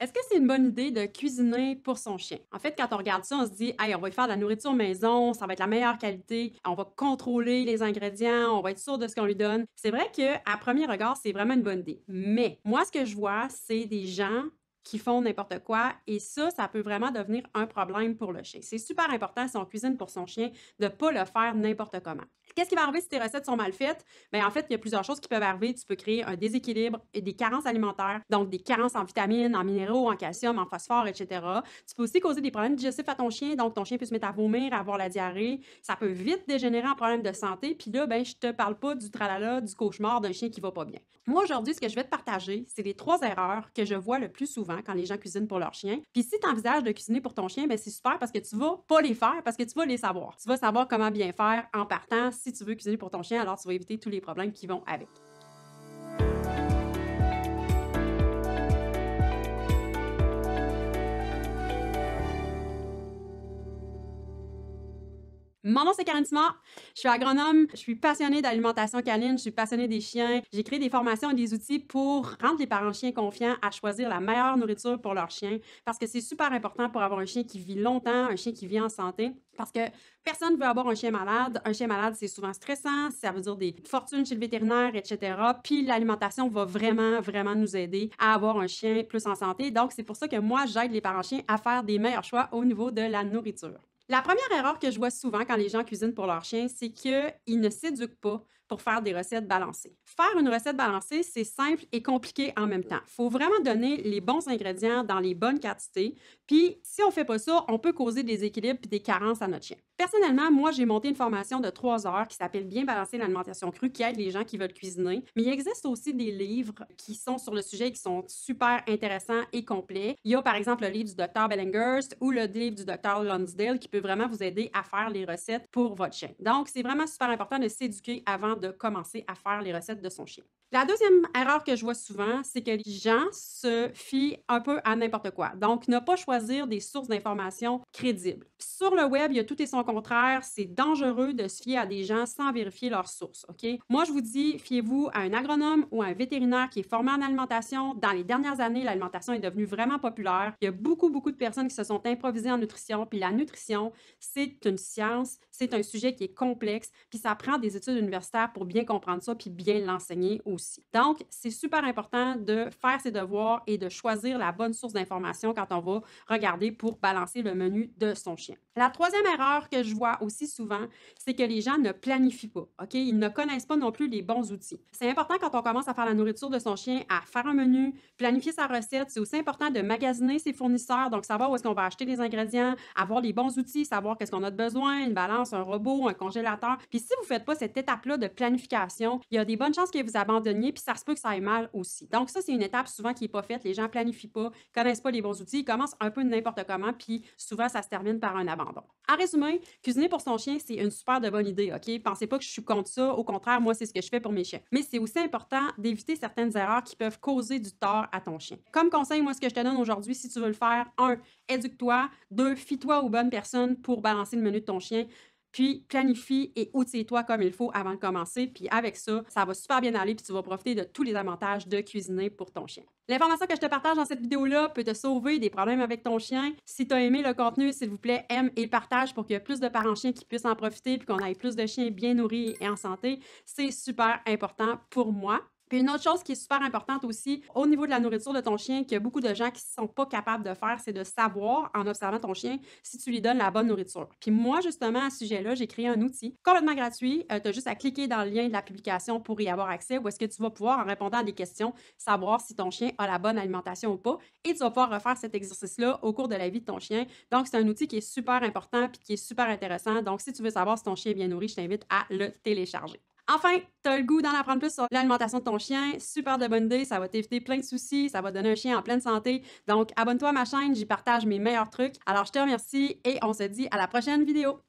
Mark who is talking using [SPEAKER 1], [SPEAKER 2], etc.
[SPEAKER 1] Est-ce que c'est une bonne idée de cuisiner pour son chien? En fait, quand on regarde ça, on se dit, hey, on va y faire de la nourriture maison, ça va être la meilleure qualité, on va contrôler les ingrédients, on va être sûr de ce qu'on lui donne. C'est vrai que à premier regard, c'est vraiment une bonne idée. Mais moi, ce que je vois, c'est des gens qui font n'importe quoi. Et ça, ça peut vraiment devenir un problème pour le chien. C'est super important si on cuisine pour son chien de ne pas le faire n'importe comment. Qu'est-ce qui va arriver si tes recettes sont mal faites? Bien, en fait, il y a plusieurs choses qui peuvent arriver. Tu peux créer un déséquilibre et des carences alimentaires, donc des carences en vitamines, en minéraux, en calcium, en phosphore, etc. Tu peux aussi causer des problèmes digestifs à ton chien, donc ton chien peut se mettre à vomir, avoir la diarrhée. Ça peut vite dégénérer en problème de santé. Puis là, ben, je te parle pas du tralala, du cauchemar d'un chien qui va pas bien. Moi, aujourd'hui, ce que je vais te partager, c'est les trois erreurs que je vois le plus souvent quand les gens cuisinent pour leur chien. Puis si tu envisages de cuisiner pour ton chien, ben c'est super parce que tu vas pas les faire, parce que tu vas les savoir. Tu vas savoir comment bien faire en partant si tu veux cuisiner pour ton chien, alors tu vas éviter tous les problèmes qui vont avec. Mon nom, c'est Karine Simard. Je suis agronome. Je suis passionnée d'alimentation canine. Je suis passionnée des chiens. J'ai créé des formations et des outils pour rendre les parents chiens confiants à choisir la meilleure nourriture pour leur chien parce que c'est super important pour avoir un chien qui vit longtemps, un chien qui vit en santé. Parce que personne ne veut avoir un chien malade. Un chien malade, c'est souvent stressant. Ça veut dire des fortunes chez le vétérinaire, etc. Puis l'alimentation va vraiment, vraiment nous aider à avoir un chien plus en santé. Donc, c'est pour ça que moi, j'aide les parents chiens à faire des meilleurs choix au niveau de la nourriture. La première erreur que je vois souvent quand les gens cuisinent pour leur chien, c'est qu'ils ne s'éduquent pas pour faire des recettes balancées. Faire une recette balancée, c'est simple et compliqué en même temps. Il faut vraiment donner les bons ingrédients dans les bonnes quantités. Puis, si on ne fait pas ça, on peut causer des équilibres et des carences à notre chien. Personnellement, moi, j'ai monté une formation de trois heures qui s'appelle Bien balancer l'alimentation crue, qui aide les gens qui veulent cuisiner. Mais il existe aussi des livres qui sont sur le sujet, qui sont super intéressants et complets. Il y a par exemple le livre du docteur Bellinghurst ou le livre du docteur Lonsdale qui peut vraiment vous aider à faire les recettes pour votre chien. Donc, c'est vraiment super important de s'éduquer avant de commencer à faire les recettes de son chien. La deuxième erreur que je vois souvent, c'est que les gens se fient un peu à n'importe quoi. Donc, ne pas choisir des sources d'informations crédibles. Sur le web, il y a tout et son contraire. C'est dangereux de se fier à des gens sans vérifier leurs sources. OK? Moi, je vous dis, fiez-vous à un agronome ou à un vétérinaire qui est formé en alimentation. Dans les dernières années, l'alimentation est devenue vraiment populaire. Il y a beaucoup, beaucoup de personnes qui se sont improvisées en nutrition. Puis la nutrition, c'est une science, c'est un sujet qui est complexe. Puis ça prend des études universitaires pour bien comprendre ça puis bien l'enseigner donc, c'est super important de faire ses devoirs et de choisir la bonne source d'information quand on va regarder pour balancer le menu de son chien. La troisième erreur que je vois aussi souvent, c'est que les gens ne planifient pas. OK? Ils ne connaissent pas non plus les bons outils. C'est important quand on commence à faire la nourriture de son chien, à faire un menu, planifier sa recette. C'est aussi important de magasiner ses fournisseurs, donc savoir où est-ce qu'on va acheter les ingrédients, avoir les bons outils, savoir qu'est-ce qu'on a de besoin, une balance, un robot, un congélateur. Puis si vous ne faites pas cette étape-là de planification, il y a des bonnes chances que vous abandonniez cordonnier, puis ça se peut que ça aille mal aussi. Donc, ça, c'est une étape souvent qui n'est pas faite. Les gens planifient pas, connaissent pas les bons outils, ils commencent un peu n'importe comment, puis souvent, ça se termine par un abandon. En résumé, cuisiner pour son chien, c'est une super de bonne idée, OK? Pensez pas que je suis contre ça. Au contraire, moi, c'est ce que je fais pour mes chiens. Mais c'est aussi important d'éviter certaines erreurs qui peuvent causer du tort à ton chien. Comme conseil, moi, ce que je te donne aujourd'hui, si tu veux le faire, un, éduque-toi. Deux, fie-toi aux bonnes personnes pour balancer le menu de ton chien puis planifie et outille-toi comme il faut avant de commencer. Puis avec ça, ça va super bien aller, puis tu vas profiter de tous les avantages de cuisiner pour ton chien. L'information que je te partage dans cette vidéo-là peut te sauver des problèmes avec ton chien. Si tu as aimé le contenu, s'il vous plaît, aime et partage pour qu'il y ait plus de parents chiens qui puissent en profiter puis qu'on ait plus de chiens bien nourris et en santé. C'est super important pour moi. Puis une autre chose qui est super importante aussi au niveau de la nourriture de ton chien, qu'il y a beaucoup de gens qui ne sont pas capables de faire, c'est de savoir en observant ton chien si tu lui donnes la bonne nourriture. Puis moi, justement, à ce sujet-là, j'ai créé un outil complètement gratuit. Euh, tu as juste à cliquer dans le lien de la publication pour y avoir accès ou est-ce que tu vas pouvoir, en répondant à des questions, savoir si ton chien a la bonne alimentation ou pas. Et tu vas pouvoir refaire cet exercice-là au cours de la vie de ton chien. Donc, c'est un outil qui est super important puis qui est super intéressant. Donc, si tu veux savoir si ton chien est bien nourri, je t'invite à le télécharger. Enfin, tu le goût d'en apprendre plus sur l'alimentation de ton chien. Super de bonne idée, ça va t'éviter plein de soucis, ça va donner un chien en pleine santé. Donc, abonne-toi à ma chaîne, j'y partage mes meilleurs trucs. Alors, je te remercie et on se dit à la prochaine vidéo.